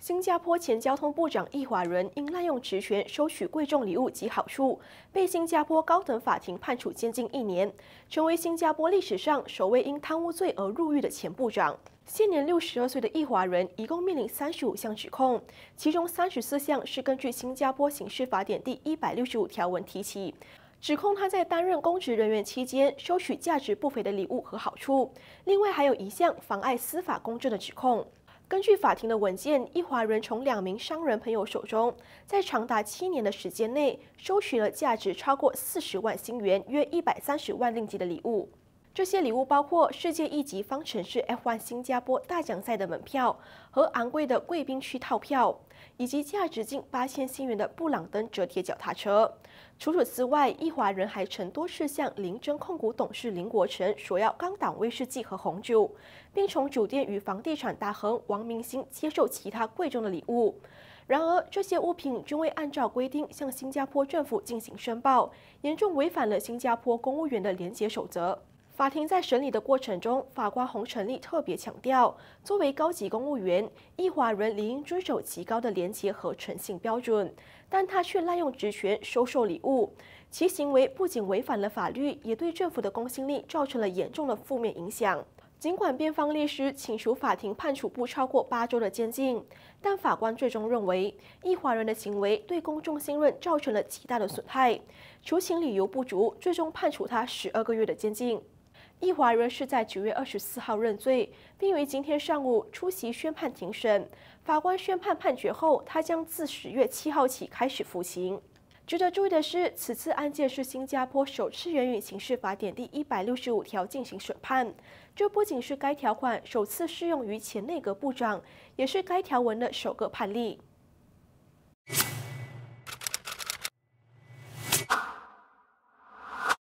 新加坡前交通部长易华伦因滥用职权收取贵重礼物及好处，被新加坡高等法庭判处监禁一年，成为新加坡历史上首位因贪污罪而入狱的前部长。现年六十二岁的易华伦一共面临三十五项指控，其中三十四项是根据新加坡刑事法典第一百六十五条文提起，指控他在担任公职人员期间收取价值不菲的礼物和好处。另外还有一项妨碍司法公正的指控。根据法庭的文件，一华人从两名商人朋友手中，在长达七年的时间内，收取了价值超过四十万新元、约一百三十万令吉的礼物。这些礼物包括世界一级方程式 F1 新加坡大奖赛的门票和昂贵的贵宾区套票，以及价值近八千新元的布朗登折叠脚踏车。除此之外，一华人还曾多次向林真控股董事林国成索要高档威士忌和红酒，并从酒店与房地产大亨王明星接受其他贵重的礼物。然而，这些物品均未按照规定向新加坡政府进行申报，严重违反了新加坡公务员的廉洁守则。法庭在审理的过程中，法官洪成立特别强调，作为高级公务员，易华人理应遵守极高的廉洁和诚信标准，但他却滥用职权收受礼物，其行为不仅违反了法律，也对政府的公信力造成了严重的负面影响。尽管辩方律师请求法庭判处不超过八周的监禁，但法官最终认为易华人的行为对公众信任造成了极大的损害，求情理由不足，最终判处他十二个月的监禁。易华仍是在九月二十四号认罪，并于今天上午出席宣判庭审。法官宣判判决后，他将自十月七号起开始服刑。值得注意的是，此次案件是新加坡首次援引《刑事法典》第一百六十五条进行审判。这不仅是该条款首次适用于前内阁部长，也是该条文的首个判例。